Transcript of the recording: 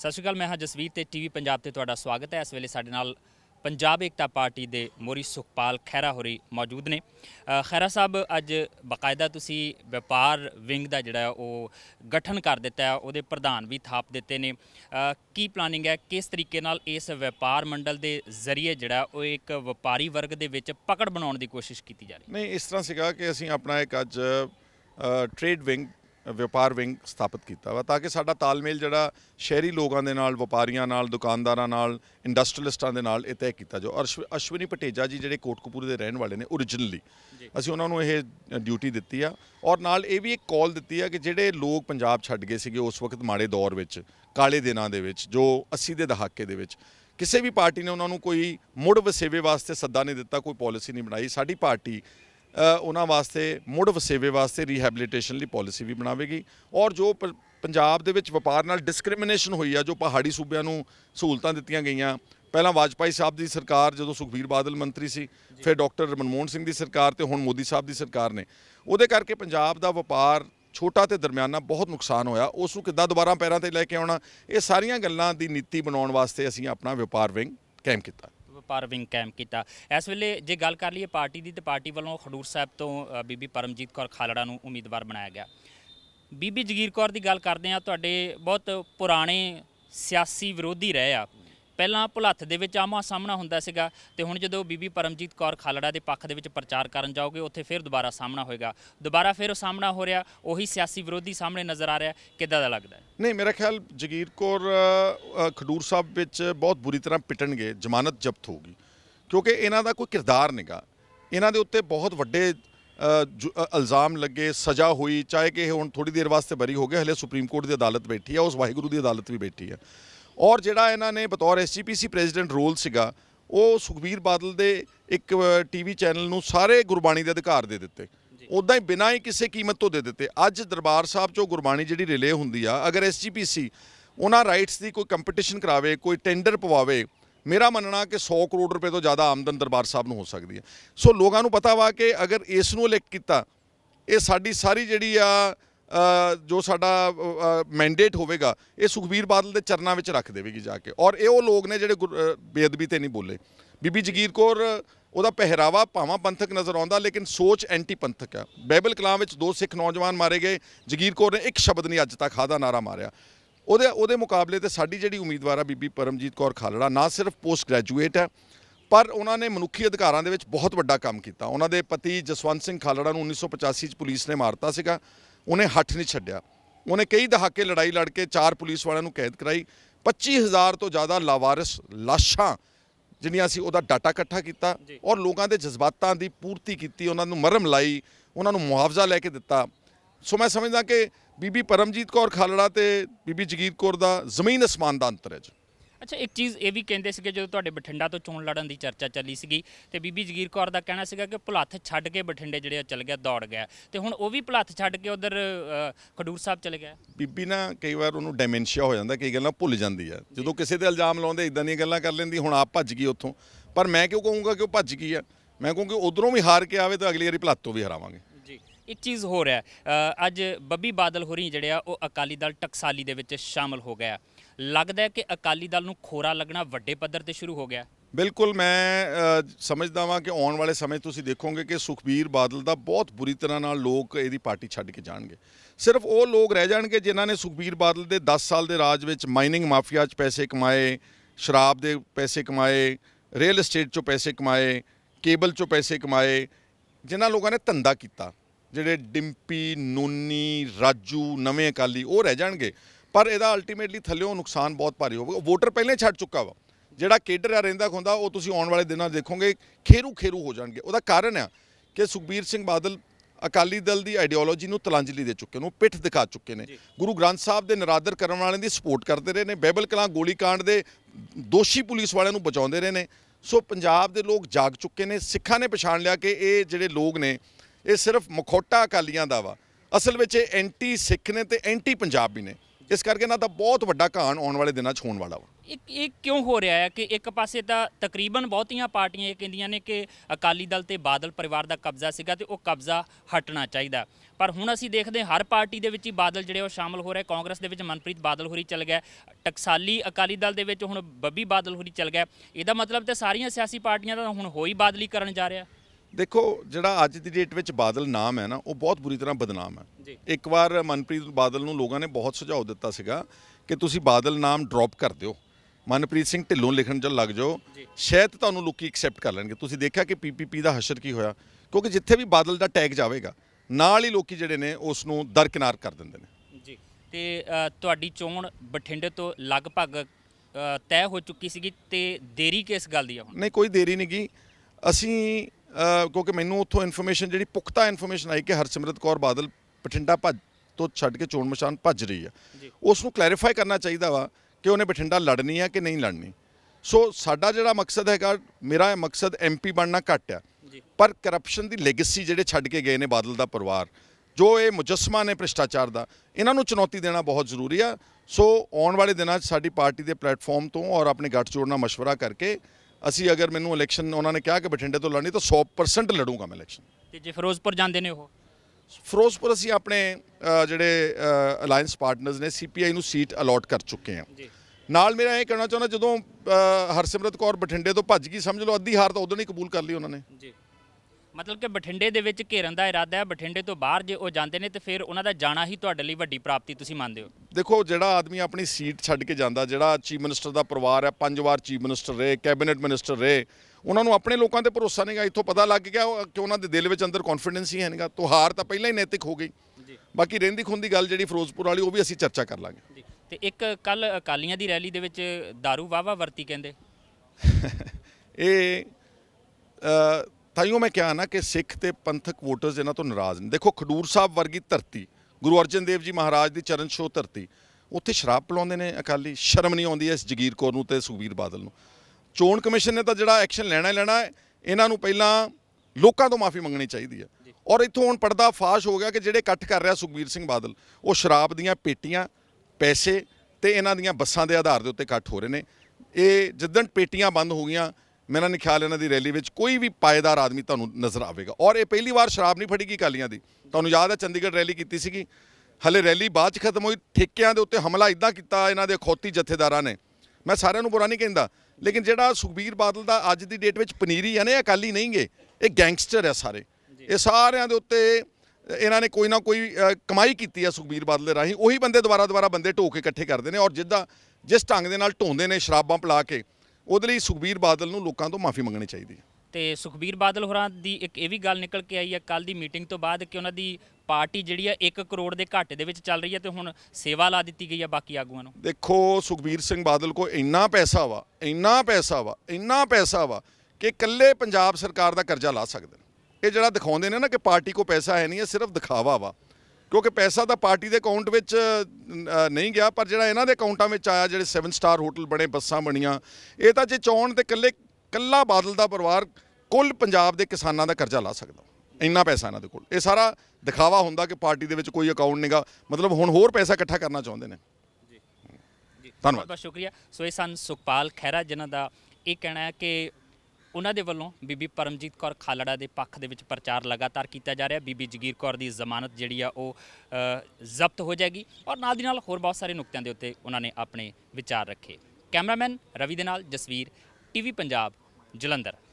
ਸਤਿ ਸ਼੍ਰੀ ਅਕਾਲ ਮੈਂ ਹਾਂ ਜਸਵੀਰ ਤੇ ਟੀਵੀ ਪੰਜਾਬ ਤੇ ਤੁਹਾਡਾ ਸਵਾਗਤ ਹੈ ਇਸ ਵੇਲੇ ਸਾਡੇ ਨਾਲ ਪੰਜਾਬ ਏਕਤਾ ਪਾਰਟੀ ਦੇ ਮੋਰੀ ਸੁਖਪਾਲ ਖੈਰਾ ਹੋਰੀ ਮੌਜੂਦ ਨੇ ਖੈਰਾ ਸਾਹਿਬ ਅੱਜ ਬਕਾਇਦਾ ਤੁਸੀਂ ਵਪਾਰ ਵਿੰਗ ਦਾ ਜਿਹੜਾ ਉਹ ਗਠਨ ਕਰ ਦਿੱਤਾ ਹੈ ਉਹਦੇ ਪ੍ਰਧਾਨ ਵੀ ਥਾਪ ਦਿੱਤੇ ਨੇ ਕੀ ਪਲਾਨਿੰਗ ਹੈ ਕਿਸ ਤਰੀਕੇ ਨਾਲ ਇਸ ਵਪਾਰ ਮੰਡਲ ਦੇ ਜ਼ਰੀਏ ਜਿਹੜਾ ਉਹ ਇੱਕ ਵਪਾਰੀ ਵਰਗ ਦੇ ਵਿੱਚ ਪਕੜ ਬਣਾਉਣ ਦੀ ਕੋਸ਼ਿਸ਼ ਕੀਤੀ ਜਾ ਰਹੀ ਨਹੀਂ ਇਸ ਤਰ੍ਹਾਂ ਸੀਗਾ ਕਿ ਅਸੀਂ ਆਪਣਾ ਇੱਕ ਅੱਜ ਟ੍ਰੇਡ ਵਿੰਗ ਵਪਾਰ ਵਿੰਗ ਸਥਾਪਿਤ ਕੀਤਾ ਵਾ ਤਾਂ ਕਿ ਸਾਡਾ ਤਾਲਮੇਲ ਜਿਹੜਾ ਸ਼ਹਿਰੀ ਲੋਕਾਂ ਦੇ ਨਾਲ ਵਪਾਰੀਆਂ ਨਾਲ ਦੁਕਾਨਦਾਰਾਂ ਨਾਲ ਇੰਡਸਟਰੀਅਲਿਸਟਾਂ ਦੇ ਨਾਲ ਇਹ ਤੈਅ ਕੀਤਾ ਜੋ ਅਸ਼ਵਨੀ ਪਟੇਜਾ ਜੀ ਜਿਹੜੇ ਕੋਟਕਪੂਰੇ ਦੇ ਰਹਿਣ ਵਾਲੇ ਨੇ origignally ਅਸੀਂ ਉਹਨਾਂ ਨੂੰ ਇਹ ਡਿਊਟੀ ਦਿੱਤੀ ਆ ਔਰ ਨਾਲ ਇਹ ਵੀ ਇੱਕ ਕਾਲ ਦਿੱਤੀ ਆ ਕਿ ਜਿਹੜੇ ਲੋਕ ਪੰਜਾਬ ਛੱਡ ਗਏ ਸੀਗੇ ਉਸ ਵਕਤ ਮਾੜੇ ਦੌਰ ਵਿੱਚ ਕਾਲੇ ਦਿਨਾਂ ਦੇ ਵਿੱਚ ਜੋ 80 ਦੇ ਦਹਾਕੇ ਦੇ ਵਿੱਚ ਕਿਸੇ ਵੀ ਪਾਰਟੀ ਨੇ ਉਹਨਾਂ ਨੂੰ ਕੋਈ ਮੁੜ ਵਸੇਵੇ ਵਾਸਤੇ ਸੱਦਾ ਨਹੀਂ ਦਿੱਤਾ ਕੋਈ ਪਾਲਿਸੀ ਨਹੀਂ ਬਣਾਈ ਸਾਡੀ ਪਾਰਟੀ ਉਹਨਾਂ ਵਾਸਤੇ ਮੁੜ ਵਸੇਵੇ ਵਾਸਤੇ ਰੀਹੈਬਿਲਿਟੇਸ਼ਨ ਲਈ ਪਾਲਿਸੀ ਵੀ ਬਣਾਵੇਗੀ ਔਰ ਜੋ ਪੰਜਾਬ ਦੇ ਵਿੱਚ ਵਪਾਰ ਨਾਲ ਡਿਸਕ੍ਰਿਮੀਨੇਸ਼ਨ ਹੋਈ ਆ ਜੋ ਪਹਾੜੀ ਸੂਬਿਆਂ ਨੂੰ ਸਹੂਲਤਾਂ ਦਿੱਤੀਆਂ ਗਈਆਂ ਪਹਿਲਾਂ ਵਾਜਪਾਈ ਸਾਹਿਬ ਦੀ ਸਰਕਾਰ ਜਦੋਂ ਸੁਖਬੀਰ ਬਾਦਲ ਮੰਤਰੀ ਸੀ ਫਿਰ ਡਾਕਟਰ ਰਮਨਮੋਹਨ ਸਿੰਘ ਦੀ ਸਰਕਾਰ ਤੇ ਹੁਣ ਮੋਦੀ ਸਾਹਿਬ ਦੀ ਸਰਕਾਰ ਨੇ ਉਹਦੇ ਕਰਕੇ ਪੰਜਾਬ ਦਾ ਵਪਾਰ ਛੋਟਾ ਤੇ ਦਰਮਿਆਨਾ ਬਹੁਤ ਨੁਕਸਾਨ ਹੋਇਆ ਉਸ ਨੂੰ ਕਿੱਦਾਂ ਦੁਬਾਰਾ ਪੈਰਾਂ ਤੇ ਲੈ ਕੇ ਆਉਣਾ ਇਹ ਸਾਰੀਆਂ ਗੱਲਾਂ ਦੀ ਨੀਤੀ ਬਣਾਉਣ ਵਾਸਤੇ ਅਸੀਂ ਆਪਣਾ ਵਪਾਰ ਵਿੰਗ ਕਾਇਮ ਕੀਤਾ ਪਰ ਵਿੰਗ ਕੈਂਪ ਕੀਤਾ ਇਸ ਵੇਲੇ ਜੇ ਗੱਲ ਕਰ ਲਈਏ ਪਾਰਟੀ ਦੀ ਤੇ ਪਾਰਟੀ ਵੱਲੋਂ ਖਡੂਰ ਸਾਹਿਬ ਤੋਂ ਬੀਬੀ ਪਰਮਜੀਤ ਕੌਰ ਖਾਲੜਾ ਨੂੰ ਉਮੀਦਵਾਰ ਬਣਾਇਆ ਗਿਆ ਬੀਬੀ ਜਗੀਰ ਕੌਰ ਦੀ ਗੱਲ ਕਰਦੇ ਆ ਤੁਹਾਡੇ ਬਹੁਤ ਪੁਰਾਣੇ ਸਿਆਸੀ ਵਿਰੋਧੀ ਰਹੇ ਆ ਪਹਿਲਾਂ ਭੁਲੱਥ ਦੇ ਵਿੱਚ ਆਮਾ ਸਾਹਮਣਾ ਹੁੰਦਾ ਸੀਗਾ ਤੇ ਹੁਣ ਜਦੋਂ ਬੀਬੀ ਪਰਮਜੀਤ ਕੌਰ ਖਾਲੜਾ ਦੇ ਪੱਖ ਦੇ ਵਿੱਚ ਪ੍ਰਚਾਰ ਕਰਨ ਜਾਓਗੇ ਉੱਥੇ ਫਿਰ ਦੁਬਾਰਾ ਸਾਹਮਣਾ ਹੋਏਗਾ ਦੁਬਾਰਾ ਫਿਰ ਉਹ ਸਾਹਮਣਾ ਹੋ ਰਿਹਾ ਉਹੀ ਸਿਆਸੀ ਵਿਰੋਧੀ ਸਾਹਮਣੇ ਨਜ਼ਰ ਆ ਰਿਹਾ ਕਿੱਦਾਂ ਦਾ ਲੱਗਦਾ ਨਹੀਂ ਮੇਰਾ ਖਿਆਲ ਜਗੀਰ ਕੌਰ ਖਡੂਰ ਸਾਹਿਬ ਵਿੱਚ ਬਹੁਤ ਬੁਰੀ ਤਰ੍ਹਾਂ ਪਿਟਣਗੇ ਜ਼ਮਾਨਤ ਜ਼ਬਤ ਹੋਊਗੀ ਕਿਉਂਕਿ ਇਹਨਾਂ ਦਾ ਕੋਈ ਕਿਰਦਾਰ ਨਹੀਂਗਾ ਇਹਨਾਂ ਦੇ ਉੱਤੇ ਬਹੁਤ ਵੱਡੇ ਇਲਜ਼ਾਮ ਲੱਗੇ ਸਜ਼ਾ ਹੋਈ ਚਾਹੇ ਕਿ ਹੁਣ ਥੋੜੀ ਦੇਰ ਵਾਸਤੇ ਬਰੀ ਹੋ ਗਿਆ ਹਲੇ ਸੁਪਰੀਮ ਕੋਰਟ ਦੀ ਅਦਾਲਤ ਬੈਠੀ ਹੈ ਉਸ ਵਾਹਿਗੁਰੂ ਦੀ ਅਦਾਲਤ ਵੀ ਬੈਠੀ ਆ ਔਰ ਜਿਹੜਾ ਇਹਨਾਂ ਨੇ ਬਤੌਰ ਐਸਜੀਪੀਸੀ ਪ੍ਰੈਜ਼ੀਡੈਂਟ ਰੋਲ ਸੀਗਾ ਉਹ ਸੁਖਵੀਰ ਬਾਦਲ ਦੇ ਇੱਕ ਟੀਵੀ ਚੈਨਲ ਨੂੰ ਸਾਰੇ ਗੁਰਬਾਣੀ ਦੇ ਅਧਿਕਾਰ ਦੇ ਦਿੱਤੇ ਉਦਾਂ ਹੀ ਬਿਨਾਂ ਹੀ ਕਿਸੇ ਕੀਮਤ ਤੋਂ ਦੇ ਦਿੱਤੇ ਅੱਜ ਦਰਬਾਰ ਸਾਹਿਬ ਚੋਂ ਗੁਰਬਾਣੀ ਜਿਹੜੀ ਰਿਲੇ ਹੁੰਦੀ ਆ ਅਗਰ ਐਸਜੀਪੀਸੀ ਉਹਨਾਂ ਰਾਈਟਸ ਦੀ ਕੋਈ ਕੰਪੀਟੀਸ਼ਨ ਕਰਾਵੇ ਕੋਈ ਟੈਂਡਰ ਪਵਾਵੇ ਮੇਰਾ ਮੰਨਣਾ ਕਿ 100 ਕਰੋੜ ਰੁਪਏ ਤੋਂ ਜ਼ਿਆਦਾ ਆਮਦਨ ਦਰਬਾਰ ਸਾਹਿਬ ਨੂੰ ਹੋ ਸਕਦੀ ਹੈ ਸੋ ਲੋਕਾਂ ਨੂੰ ਪਤਾ ਵਾ ਕਿ ਅਗਰ ਇਸ ਨੂੰ ਇਲੈਕਟ ਕੀਤਾ ਇਹ ਸਾਡੀ ਸਾਰੀ ਜਿਹੜੀ ਆ ਜੋ ਸਾਡਾ ਮੈਂਡੇਟ ਹੋਵੇਗਾ ਇਹ ਸੁਖਬੀਰ ਬਾਦਲ ਦੇ ਚਰਨਾਂ ਵਿੱਚ ਰੱਖ ਦੇਵੇਗੀ ਜਾ ਕੇ ਔਰ ਇਹ ਉਹ ਲੋਕ ਨੇ ਜਿਹੜੇ ਬੇਅਦਬੀ ਤੇ ਨਹੀਂ ਬੋਲੇ ਬੀਬੀ ਜਗੀਰ ਕੌਰ ਉਹਦਾ ਪਹਿਰਾਵਾ ਭਾਵਾਂ ਪੰਥਕ ਨਜ਼ਰ ਆਉਂਦਾ ਲੇਕਿਨ ਸੋਚ ਐਂਟੀ ਪੰਥਕ ਹੈ ਬਾਈਬਲ ਕਲਾਮ ਵਿੱਚ ਦੋ ਸਿੱਖ ਨੌਜਵਾਨ ਮਾਰੇ ਗਏ ਜਗੀਰ ਕੌਰ ਨੇ ਇੱਕ ਸ਼ਬਦ ਨਹੀਂ ਅੱਜ ਤੱਕ ਖਾਦਾ ਨਾਰਾ ਮਾਰਿਆ ਉਹਦੇ ਉਹਦੇ ਮੁਕਾਬਲੇ ਤੇ ਸਾਡੀ ਜਿਹੜੀ ਉਮੀਦਵਾਰਾ ਬੀਬੀ ਪਰਮਜੀਤ ਕੌਰ ਖਾਲੜਾ ਨਾ ਸਿਰਫ ਪੋਸਟ ਗ੍ਰੈਜੂਏਟ ਹੈ ਪਰ ਉਹਨਾਂ ਨੇ ਮਨੁੱਖੀ ਅਧਿਕਾਰਾਂ ਦੇ ਵਿੱਚ ਬਹੁਤ ਵੱਡਾ ਕੰਮ ਕੀਤਾ ਉਹਨਾਂ ਦੇ ਪਤੀ ਜਸਵੰਤ ਸਿੰਘ ਖਾਲੜਾ ਨੂੰ 1985 ਚ ਪੁਲਿਸ ਨੇ ਮਾਰਤਾ ਸੀਗਾ ਉਹਨੇ ਹੱਥ ਨਹੀਂ ਛੱਡਿਆ ਉਹਨੇ ਕਈ ਦਹਾਕੇ ਲੜਾਈ ਲੜ ਕੇ ਚਾਰ ਪੁਲਿਸ ਵਾਲਿਆਂ ਨੂੰ ਕੈਦ ਕਰਾਈ 25000 ਤੋਂ ਜ਼ਿਆਦਾ ਲਾਵਾਰਿਸ ਲਾਸ਼ਾਂ ਜਿੰਨੀਆਂ ਸੀ ਉਹਦਾ ਡਾਟਾ ਇਕੱਠਾ ਕੀਤਾ ਔਰ ਲੋਕਾਂ ਦੇ ਜਜ਼ਬਾਤਾਂ ਦੀ ਪੂਰਤੀ ਕੀਤੀ ਉਹਨਾਂ ਨੂੰ ਮਰਮ ਲਾਈ ਉਹਨਾਂ ਨੂੰ ਮੁਆਵਜ਼ਾ ਲੈ ਕੇ ਦਿੱਤਾ ਸੋ ਮੈਂ ਸਮਝਦਾ ਕਿ ਬੀਬੀ ਪਰਮਜੀਤ ਕੌਰ ਖਾਲੜਾ ਤੇ ਬੀਬੀ ਜਗੀਰ ਕੌਰ ਦਾ ਜ਼ਮੀਨ ਅਸਮਾਨ ਦਾ ਅੰਤਰ ਹੈ ਜੀ ਅੱਛਾ ਇੱਕ ਚੀਜ਼ ਇਹ ਵੀ ਕਹਿੰਦੇ ਸੀਗੇ ਜਦੋਂ ਤੁਹਾਡੇ ਬਠਿੰਡਾ ਤੋਂ ਚੋਣ ਲੜਨ ਦੀ ਚਰਚਾ ਚੱਲੀ ਸੀਗੀ ਤੇ ਬੀਬੀ ਜਗੀਰ ਕੌਰ ਦਾ ਕਹਿਣਾ ਸੀਗਾ ਕਿ ਭੁਲੱਥ ਛੱਡ ਕੇ ਬਠਿੰਡੇ ਜਿਹੜੇ ਚੱਲ ਗਿਆ ਦੌੜ ਗਿਆ ਤੇ ਹੁਣ ਉਹ ਵੀ ਭੁਲੱਥ ਛੱਡ ਕੇ ਉਧਰ ਖਡੂਰ ਸਾਹਿਬ ਚਲੇ ਗਿਆ ਬੀਬੀ ਨਾ ਕਈ ਵਾਰ ਉਹਨੂੰ ਡੈਮੈਂਸ਼ੀਆ ਹੋ ਜਾਂਦਾ ਕਈ ਗੱਲਾਂ ਭੁੱਲ ਜਾਂਦੀ ਆ ਜਦੋਂ ਕਿਸੇ ਤੇ ਇਲਜ਼ਾਮ ਲਾਉਂਦੇ ਇਦਾਂ ਦੀਆਂ ਗੱਲਾਂ ਕਰ ਲੈਂਦੀ ਹੁਣ ਆਪ ਭੱਜ ਗਈ ਉੱਥੋਂ ਪਰ ਮੈਂ ਕਿਉਂ ਕਹੂੰਗਾ ਕਿ ਉਹ ਭੱਜ ਗਈ ਆ ਮੈਂ ਕਹੂੰ ਕਿ ਉਧਰੋਂ ਵੀ ਹਾਰ ਕੇ ਆਵੇ ਤਾਂ ਅਗਲੀ ਵਾਰੀ ਤੋਂ ਵੀ ਹਰਾਵਾਂਗੇ ਇੱਕ ਚੀਜ਼ ਹੋ ਰਿਹਾ ਅੱਜ ਬੱਬੀ ਬਾਦਲ ਹੋਰੀ ਜਿਹੜਿਆ ਉਹ ਅਕਾਲੀ ਦਲ ਟਕਸਾਲੀ ਦੇ ਵਿੱਚ ਸ਼ਾਮਲ ਹੋ ਗਿਆ ਲੱਗਦਾ ਹੈ ਕਿ ਅਕਾਲੀ ਦਲ ਨੂੰ ਖੋਰਾ ਲੱਗਣਾ ਵੱਡੇ ਪੱਧਰ ਤੇ ਸ਼ੁਰੂ ਹੋ ਗਿਆ ਬਿਲਕੁਲ ਮੈਂ ਸਮਝਦਾ ਹਾਂ ਕਿ ਆਉਣ ਵਾਲੇ ਸਮੇਂ ਤੁਸੀਂ ਦੇਖੋਗੇ ਕਿ ਸੁਖਬੀਰ ਬਾਦਲ ਦਾ ਬਹੁਤ ਬੁਰੀ ਤਰ੍ਹਾਂ ਨਾਲ ਲੋਕ ਇਹਦੀ ਪਾਰਟੀ ਛੱਡ ਕੇ ਜਾਣਗੇ ਸਿਰਫ ਉਹ ਲੋਕ ਰਹਿ ਜਾਣਗੇ ਜਿਨ੍ਹਾਂ ਨੇ ਸੁਖਬੀਰ ਬਾਦਲ ਦੇ 10 ਸਾਲ ਦੇ ਰਾਜ ਵਿੱਚ ਮਾਈਨਿੰਗ ਮਾਫੀਆ 'ਚ ਪੈਸੇ ਕਮਾਏ ਸ਼ਰਾਬ ਦੇ ਪੈਸੇ ਕਮਾਏ ਰੀਅਲ ਏਸਟੇਟ 'ਚੋਂ ਪੈਸੇ ਕਮਾਏ ਕੇਬਲ 'ਚੋਂ ਪੈਸੇ ਕਮਾਏ ਜਿਨ੍ਹਾਂ ਲੋਕਾਂ ਨੇ ਧੰਦਾ ਕੀਤਾ ਜਿਹੜੇ ਡਿੰਪੀ ਨੂਨੀ ਰਾਜੂ ਨਵੇਂ ਅਕਾਲੀ ਉਹ ਰਹਿ ਜਾਣਗੇ ਪਰ ਇਹਦਾ ਅਲਟੀਮੇਟਲੀ ਥੱਲੇੋਂ ਨੁਕਸਾਨ ਬਹੁਤ ਭਾਰੀ ਹੋਵੇਗਾ ਵੋਟਰ ਪਹਿਲੇ ਛੱਡ ਚੁੱਕਾ ਵਾ ਜਿਹੜਾ ਕੇਡਰ ਆ ਰਹਿੰਦਾ ਖੁੰਦਾ ਉਹ ਤੁਸੀਂ ਆਉਣ ਵਾਲੇ ਦਿਨਾਂ ਦੇਖੋਗੇ ਖੇਰੂ ਖੇਰੂ ਹੋ ਜਾਣਗੇ ਉਹਦਾ ਕਾਰਨ ਆ ਕਿ ਸੁਖਬੀਰ ਸਿੰਘ ਬਾਦਲ ਅਕਾਲੀ ਦਲ ਦੀ ਆਈਡੀਓਲੋਜੀ ਨੂੰ ਤਲਾਂਜਲੀ ਦੇ ਚੁੱਕੇ ਨੂੰ ਪਿੱਠ ਦਿਖਾ ਚੁੱਕੇ ਨੇ ਗੁਰੂ ਗ੍ਰੰਥ ਸਾਹਿਬ ਦੇ ਨਰਾਦਰ ਕਰਨ ਵਾਲਿਆਂ ਦੀ ਸਪੋਰਟ ਕਰਦੇ ਰਹੇ ਨੇ ਬਹਿਬਲ ਕਲਾਂ ਗੋਲੀ ਕਾਂਡ ਦੇ ਦੋਸ਼ੀ ਪੁਲਿਸ ਵਾਲਿਆਂ ਨੂੰ ਬਚਾਉਂਦੇ ਰਹੇ ਨੇ ਸੋ ਪੰਜਾਬ ਦੇ ਲੋਕ ਜਾਗ ਚੁੱਕੇ ਨੇ ਸਿੱਖਾਂ ਨੇ ਪਛਾਣ ਲਿਆ ਕਿ ਇਹ ਜਿਹੜੇ ਲੋਕ ਨੇ ਇਹ ਸਿਰਫ ਮਖੌਟਾ ਅਕਾਲੀਆਂ ਦਾ ਵਾ ਅਸਲ ਵਿੱਚ ਇਹ ਐਂਟੀ ਸਿੱਖ ਨੇ ਤੇ ਐਂਟੀ ਪੰਜਾਬ ਵੀ ਨੇ ਇਸ ਕਰਕੇ ਨਾ ਤਾਂ ਬਹੁਤ ਵੱਡਾ ਘਾਣ ਆਉਣ ਵਾਲੇ ਦਿਨਾਂ 'ਚ ਹੋਣ ਵਾਲਾ ਵਾ ਇਹ ਕਿਉਂ ਹੋ ਰਿਹਾ ਹੈ ਕਿ ਇੱਕ ਪਾਸੇ ਤਾਂ ਤਕਰੀਬਨ ਬਹੁਤੀਆਂ ਪਾਰਟੀਆਂ ਇਹ ਕਹਿੰਦੀਆਂ ਨੇ ਕਿ ਅਕਾਲੀ ਦਲ ਤੇ ਬਾਦਲ ਪਰਿਵਾਰ ਦਾ ਕਬਜ਼ਾ ਸੀਗਾ ਤੇ ਉਹ ਕਬਜ਼ਾ ਹਟਣਾ ਚਾਹੀਦਾ ਪਰ ਹੁਣ ਅਸੀਂ ਦੇਖਦੇ ਹਰ ਪਾਰਟੀ ਦੇ ਵਿੱਚ ਹੀ ਬਾਦਲ ਜਿਹੜੇ ਉਹ ਸ਼ਾਮਲ ਹੋ ਰਹੇ ਕਾਂਗਰਸ ਦੇ ਵਿੱਚ ਮਨਪ੍ਰੀਤ ਬਾਦਲ ਹੋਰੀ ਚੱਲ ਗਿਆ ਟਕਸਾਲੀ ਅਕਾਲੀ ਦਲ ਦੇ ਵਿੱਚ ਹੁਣ ਬੱਬੀ ਬਾਦਲ ਹੋਰੀ ਚੱਲ ਗਿਆ ਇਹਦਾ ਮਤਲਬ ਤੇ ਸਾਰੀਆਂ ਸਿਆਸੀ ਪਾਰਟੀਆਂ ਦਾ ਹੁਣ ਹੋਈ ਬਾਦਲੀ ਕਰਨ ਜਾ ਰਿਹਾ ਦੇਖੋ ਜਿਹੜਾ ਅੱਜ ਦੀ ਡੇਟ ਵਿੱਚ ਬਾਦਲ ਨਾਮ ਹੈ ਨਾ ਉਹ ਬਹੁਤ ਬੁਰੀ ਤਰ੍ਹਾਂ ਬਦਨਾਮ ਹੈ ਇੱਕ ਵਾਰ ਮਨਪ੍ਰੀਤ ਬਾਦਲ ਨੂੰ ਲੋਕਾਂ ਨੇ ਬਹੁਤ ਸੁਝਾਅ ਦਿੱਤਾ ਸੀਗਾ ਕਿ ਤੁਸੀਂ ਬਾਦਲ ਨਾਮ ਡ੍ਰੌਪ ਕਰ ਦਿਓ ਮਨਪ੍ਰੀਤ ਸਿੰਘ ਢਿੱਲੋਂ ਲਿਖਣ ਚ ਲੱਗ ਜਾਓ ਸ਼ਾਇਦ ਤੁਹਾਨੂੰ ਲੋਕੀ ਐਕਸੈਪਟ ਕਰ ਲੈਣਗੇ ਤੁਸੀਂ ਦੇਖਿਆ ਕਿ ਪੀਪੀਪੀ ਦਾ ਹਸ਼ਰ ਕੀ ਹੋਇਆ ਕਿਉਂਕਿ ਜਿੱਥੇ ਵੀ ਬਾਦਲ ਦਾ ਟੈਗ ਜਾਵੇਗਾ ਨਾਲ ਹੀ ਲੋਕੀ ਜਿਹੜੇ ਨੇ ਉਸ ਨੂੰ ਦਰਕਿਨਾਰ ਕਰ ਦਿੰਦੇ ਨੇ ਜੀ ਤੇ ਤੁਹਾਡੀ ਚੋਣ ਬਠਿੰਡੇ ਤੋਂ ਲਗਭਗ ਤੈਅ ਹੋ ਚੁੱਕੀ ਸੀਗੀ ਤੇ ਦੇਰੀ ਕਿਸ ਗੱਲ ਦੀ ਆ ਹੁਣ ਨਹੀਂ ਕੋਈ ਦੇਰੀ ਨਹੀਂ ਗਈ ਅਸੀਂ ਕਿਉਂਕਿ ਮੈਨੂੰ ਉੱਥੋਂ ਇਨਫੋਰਮੇਸ਼ਨ ਜਿਹੜੀ ਪੁਖਤਾ ਇਨਫੋਰਮੇਸ਼ਨ ਆਈ ਕਿ ਹਰਸਿਮਰਤ ਕੌਰ ਬਾਦਲ ਪਟਿੰਡਾ ਭੱਜ ਤੋਂ ਛੱਡ ਕੇ ਚੋਣ ਮਸ਼ਾਨ ਭੱਜ ਰਹੀ ਆ ਉਸ ਨੂੰ ਕਲੈਰੀਫਾਈ ਕਰਨਾ ਚਾਹੀਦਾ ਵਾ ਕਿ ਉਹਨੇ ਬਠਿੰਡਾ ਲੜਨੀ ਆ ਕਿ ਨਹੀਂ ਲੜਨੀ ਸੋ ਸਾਡਾ ਜਿਹੜਾ ਮਕਸਦ ਹੈਗਾ ਮੇਰਾ ਮਕਸਦ ਐਮਪੀ ਬਣਨਾ ਘੱਟ ਆ ਪਰ ਕਰਪਸ਼ਨ ਦੀ ਲੈਗੇਸੀ ਜਿਹੜੇ ਛੱਡ ਕੇ ਗਏ ਨੇ ਬਾਦਲ ਦਾ ਪਰਿਵਾਰ ਜੋ ਇਹ ਮੁਜਸਮਾ ਨੇ ਭ੍ਰਿਸ਼ਟਾਚਾਰ ਦਾ ਇਹਨਾਂ ਨੂੰ ਚੁਣੌਤੀ ਦੇਣਾ ਬਹੁਤ ਜ਼ਰੂਰੀ ਆ ਸੋ ਆਉਣ ਵਾਲੇ ਦਿਨਾਂ 'ਚ ਸਾਡੀ ਪਾਰਟੀ ਦੇ ਪਲੇਟਫਾਰਮ ਤੋਂ ਔਰ ਆਪਣੇ ਗੱਠ ਜੋੜਨਾ مشورہ ਕਰਕੇ ਅਸੀਂ ਅਗਰ ਮੈਨੂੰ ਇਲੈਕਸ਼ਨ ਉਹਨਾਂ ਨੇ ਕਿਹਾ ਕਿ ਬਠਿੰਡੇ ਤੋਂ ਲੜਨੀ ਤਾਂ 100% ਲੜੂੰਗਾ ਮੈਂ ਇਲੈਕਸ਼ਨ ਤੇ ਜੇ ਫਿਰੋਜ਼ਪੁਰ ਜਾਂਦੇ ਨੇ ਉਹ ਫਿਰੋਜ਼ਪੁਰ ਅਸੀਂ ਆਪਣੇ ਜਿਹੜੇ ਅਲਾਈਅੰਸ ਪਾਰਟਨਰਸ ਨੇ ਸੀਪੀਆਈ ਨੂੰ ਸੀਟ ਅਲਾਟ ਕਰ ਚੁੱਕੇ ਹਾਂ ਨਾਲ ਮੇਰਾ ਇਹ ਕਹਿਣਾ ਚਾਹੁੰਦਾ ਜਦੋਂ ਹਰਸਿਮਰਤ ਕੌਰ ਬਠਿੰਡੇ ਤੋਂ ਭੱਜ ਗਈ ਸਮਝ ਲਓ ਅੱਧੀ ਹਾਰ ਤਾਂ ਉਦੋਂ ਹੀ ਕਬੂਲ ਕਰ ਲਈ ਉਹਨਾਂ ਨੇ ਜੀ ਮਤਲਬ ਕਿ ਬਠਿੰਡੇ ਦੇ ਵਿੱਚ ਘੇਰਨ ਦਾ ਇਰਾਦਾ ਹੈ ਬਠਿੰਡੇ ਤੋਂ ਬਾਹਰ ਜੇ ਉਹ ਜਾਂਦੇ ਨੇ ਤੇ ਫਿਰ ਉਹਨਾਂ ਦਾ ਜਾਣਾ ਹੀ ਤੁਹਾਡੇ ਲਈ ਵੱਡੀ ਪ੍ਰਾਪਤੀ ਤੁਸੀਂ ਮੰਨਦੇ ਹੋ ਦੇਖੋ ਜਿਹੜਾ ਆਦਮੀ ਆਪਣੀ ਸੀਟ ਛੱਡ ਕੇ ਜਾਂਦਾ ਜਿਹੜਾ ਚੀਫ ਮਿਨਿਸਟਰ ਦਾ ਪਰਿਵਾਰ ਹੈ ਪੰਜ ਵਾਰ ਚੀਫ ਮਿਨਿਸਟਰ ਰਹੇ ਕੈਬਨਿਟ ਮਿਨਿਸਟਰ ਰਹੇ ਉਹਨਾਂ ਨੂੰ ਆਪਣੇ ਲੋਕਾਂ ਤੇ ਭਰੋਸਾ ਨਹੀਂਗਾ ਇੱਥੋਂ ਪਤਾ ਲੱਗ ਗਿਆ ਕਿ ਉਹਨਾਂ ਦੇ ਦਿਲ ਵਿੱਚ ਅੰਦਰ ਕੌਨਫੀਡੈਂਸ ਹੀ ਹੈਗਾ ਤੋ ਹਾਰ ਤਾਂ ਪਹਿਲਾਂ ਹੀ ਨੈਤਿਕ ਹੋ ਗਈ ਬਾਕੀ ਰਹਿੰਦੀ ਖੁੰਦੀ ਗੱਲ ਜਿਹੜੀ ਫਿਰੋਜ਼ਪੁਰ ਵਾਲੀ ਉਹ ਵੀ ਅਸੀਂ ਚਰਚਾ ਕਰ ਲਾਂਗੇ ਤੇ ਇੱਕ ਕੱਲ ਅਕਾਲੀਆਂ ਦੀ ਰੈਲੀ ਦੇ ਵਿੱਚ दारू ਵਾਵਾ ਵਰਤੀ ਕਹਿੰਦੇ ਇਹ ਤਾਈਓ ਮੈਂ ਕਿਹਾ ਨਾ ਕਿ ਸਿੱਖ ਤੇ ਪੰਥਕ ਵੋਟਰਸ ਇਹਨਾਂ ਤੋਂ ਨਾਰਾਜ਼ ਨੇ ਦੇਖੋ ਖਡੂਰ ਸਾਹਿਬ ਵਰਗੀ ਧਰਤੀ ਗੁਰੂ ਅਰਜਨ ਦੇਵ ਜੀ ਮਹਾਰਾਜ ਦੀ ਚਰਨ ਛੋਹ ਧਰਤੀ ਉੱਥੇ ਸ਼ਰਾਬ ਪਲਾਉਂਦੇ ਨੇ ਅਕਾਲੀ ਸ਼ਰਮ ਨਹੀਂ ਆਉਂਦੀ ਇਸ ਜਗੀਰ ਕੌਰ ਨੂੰ ਤੇ ਸੁਖਬੀਰ ਬਾਦਲ ਨੂੰ ਚੋਣ ਕਮਿਸ਼ਨ ਨੇ ਤਾਂ ਜਿਹੜਾ ਐਕਸ਼ਨ ਲੈਣਾ ਲੈਣਾ ਹੈ ਇਹਨਾਂ ਨੂੰ ਪਹਿਲਾਂ ਲੋਕਾਂ ਤੋਂ ਮਾਫੀ ਮੰਗਣੀ ਚਾਹੀਦੀ ਹੈ ਔਰ ਇਥੋਂ ਹੁਣ ਪਰਦਾ ਫਾਸ਼ ਹੋ ਗਿਆ ਕਿ ਜਿਹੜੇ ਇਕੱਠ ਕਰ ਰਿਹਾ ਸੁਖਬੀਰ ਸਿੰਘ ਬਾਦਲ ਉਹ ਸ਼ਰਾਬ ਦੀਆਂ ਪੇਟੀਆਂ ਪੈਸੇ ਤੇ ਇਹਨਾਂ ਦੀਆਂ ਬੱਸਾਂ ਦੇ ਆਧਾਰ ਦੇ ਉੱਤੇ ਇਕੱਠ ਹੋ ਰਹੇ ਨੇ ਇਹ ਜਿੱਦਣ ਪੇਟੀਆਂ ਬੰਦ ਹੋ ਗਈਆਂ ਮੇਰਾ ਨਹੀਂ ਖਿਆਲ ਇਹਨਾਂ ਦੀ ਰੈਲੀ ਵਿੱਚ ਕੋਈ ਵੀ ਪਾਇਦਾਰ ਆਦਮੀ ਤੁਹਾਨੂੰ ਨਜ਼ਰ ਆਵੇਗਾ ਔਰ ਇਹ ਪਹਿਲੀ ਵਾਰ ਸ਼ਰਾਬ ਨਹੀਂ ਫੜੀਗੀ ਕਾਲੀਆਂ ਦੀ ਤੁਹਾਨੂੰ ਯਾਦ ਹੈ ਚੰਡੀਗੜ੍ਹ ਰੈਲੀ ਕੀਤੀ ਸੀਗੀ ਹਲੇ ਰੈਲੀ ਬਾਅਦ ਚ ਖਤਮ ਹੋਈ ਠੇਕਿਆਂ ਦੇ ਉੱਤੇ ਹਮਲਾ ਇਦਾਂ ਕੀਤਾ ਇਹਨਾਂ ਦੇ ਖੋਤੀ ਜਥੇਦਾਰਾਂ ਨੇ ਮੈਂ ਸਾਰਿਆਂ ਨੂੰ ਬੁਰਾ ਨਹੀਂ ਕਹਿੰਦਾ ਲੇਕਿਨ ਜਿਹੜਾ ਸੁਖਬੀਰ ਬਾਦਲ ਦਾ ਅੱਜ ਦੀ ਡੇਟ ਵਿੱਚ ਪਨੀਰੀ ਆ ਨੇ ਇਹ ਅਕਾਲੀ ਨਹੀਂਗੇ ਇਹ ਗੈਂਗਸਟਰ ਆ ਸਾਰੇ ਇਹ ਸਾਰਿਆਂ ਦੇ ਉੱਤੇ ਇਹਨਾਂ ਨੇ ਕੋਈ ਨਾ ਕੋਈ ਕਮਾਈ ਕੀਤੀ ਆ ਸੁਖਬੀਰ ਬਾਦਲ ਦੇ ਰਾਹੀਂ ਉਹੀ ਬੰਦੇ ਦੁਬਾਰਾ ਦੁਬਾਰਾ ਬੰਦੇ ਢੋ ਕੇ ਇਕੱਠੇ ਕਰਦੇ ਨੇ ਔਰ ਜਿੱਦਾਂ ਜਿਸ ਢੰਗ ਦੇ ਨਾਲ ਢੋਂਦੇ ਨੇ ਸ਼ਰਾਬਾਂ ਪਲਾ ਕੇ ਉਹਦੇ ਲਈ ਸੁਖਬੀਰ ਬਾਦਲ ਨੂੰ ਲੋਕਾਂ ਤੋਂ ਮਾਫੀ ਮੰਗਣੀ ਚਾਹੀਦੀ ਹੈ ਤੇ ਸੁਖਬੀਰ ਬਾਦਲ ਹੋਰਾਂ ਦੀ ਇੱਕ ਇਹ ਵੀ ਗੱਲ ਨਿਕਲ ਕੇ ਆਈ ਹੈ ਕੱਲ ਦੀ ਮੀਟਿੰਗ ਤੋਂ ਬਾਅਦ ਕਿ ਉਹਨਾਂ ਦੀ ਪਾਰਟੀ ਜਿਹੜੀ ਹੈ 1 ਕਰੋੜ ਦੇ ਘਾਟੇ ਦੇ ਵਿੱਚ ਚੱਲ ਰਹੀ ਹੈ ਤੇ ਹੁਣ ਸੇਵਾ ਲਾ ਦਿੱਤੀ ਗਈ ਹੈ ਬਾਕੀ ਆਗੂਆਂ ਨੂੰ ਦੇਖੋ ਸੁਖਬੀਰ ਸਿੰਘ ਬਾਦਲ ਕੋ ਇੰਨਾ ਪੈਸਾ ਵਾ ਇੰਨਾ ਪੈਸਾ ਵਾ ਇੰਨਾ ਪੈਸਾ ਵਾ ਕਿ ਕੱਲੇ ਪੰਜਾਬ ਸਰਕਾਰ ਦਾ ਕਰਜ਼ਾ ਲਾ ਸਕਦੇ ਇਹ ਜਿਹੜਾ ਦਿਖਾਉਂਦੇ ਨੇ ਨਾ ਕਿ ਪਾਰਟੀ ਕੋ ਪੈਸਾ ਹੈ ਨਹੀਂ ਇਹ ਸਿਰਫ ਦਿਖਾਵਾ ਵਾ ਕਿਉਂਕਿ ਪੈਸਾ ਤਾਂ ਪਾਰਟੀ ਦੇ ਅਕਾਊਂਟ ਵਿੱਚ ਨਹੀਂ ਗਿਆ ਪਰ ਜਿਹੜਾ ਇਹਨਾਂ ਦੇ ਅਕਾਊਂਟਾਂ ਵਿੱਚ ਆਇਆ ਜਿਹੜੇ 7 ਸਟਾਰ ਹੋਟਲ ਬਣੇ ਬੱਸਾਂ ਬਣੀਆਂ ਇਹ ਤਾਂ ਜੇ ਚੌਣ ਤੇ ਕੱਲੇ ਕੱਲਾ ਬਾਦਲ ਦਾ ਪਰਿਵਾਰ ਕੁੱਲ ਪੰਜਾਬ ਦੇ ਕਿਸਾਨਾਂ ਦਾ ਕਰਜ਼ਾ ਲਾ ਸਕਦਾ ਇੰਨਾ ਪੈਸਾ ਇਹਨਾਂ ਦੇ ਕੋਲ ਇਹ ਸਾਰਾ ਦਿਖਾਵਾ ਹੁੰਦਾ ਕਿ ਪਾਰਟੀ ਦੇ ਵਿੱਚ ਕੋਈ ਅਕਾਊਂਟ ਨਹੀਂਗਾ ਮਤਲਬ ਹੁਣ ਹੋਰ ਪੈਸਾ ਇਕੱਠਾ ਕਰਨਾ ਚਾਹੁੰਦੇ ਨੇ ਜੀ ਧੰਨਵਾਦ ਬਹੁਤ ਬਹੁਤ ਸ਼ੁਕਰੀਆ ਸੋ ਇਹ ਸਨ ਸੁਖਪਾਲ ਖਹਿਰਾ ਜਿਨ੍ਹਾਂ ਦਾ ਇਹ ਕਹਿਣਾ ਹੈ ਕਿ ਉਹਨਾਂ ਦੇ ਵੱਲੋਂ ਬੀਬੀ ਪਰਮਜੀਤ ਕੌਰ ਖਾਲੜਾ ਦੇ ਪੱਖ ਦੇ ਵਿੱਚ ਪ੍ਰਚਾਰ ਲਗਾਤਾਰ ਕੀਤਾ ਜਾ ਰਿਹਾ ਬੀਬੀ ਜਗੀਰ ਕੌਰ ਦੀ ਜ਼ਮਾਨਤ ਜਿਹੜੀ ਆ ਉਹ ਜ਼ਬਤ ਹੋ ਜਾਏਗੀ ਔਰ ਨਾਲ ਦੀ ਨਾਲ ਹੋਰ ਬਹੁਤ ਸਾਰੇ ਨੁਕਤਿਆਂ ਦੇ ਉੱਤੇ ਉਹਨਾਂ ਨੇ ਆਪਣੇ ਵਿਚਾਰ ਰੱਖੇ ਕੈਮਰਾਮੈਨ ਰਵੀ ਦੇ ਨਾਲ ਜਸਵੀਰ ਟੀਵੀ ਪੰਜਾਬ ਜਲੰਧਰ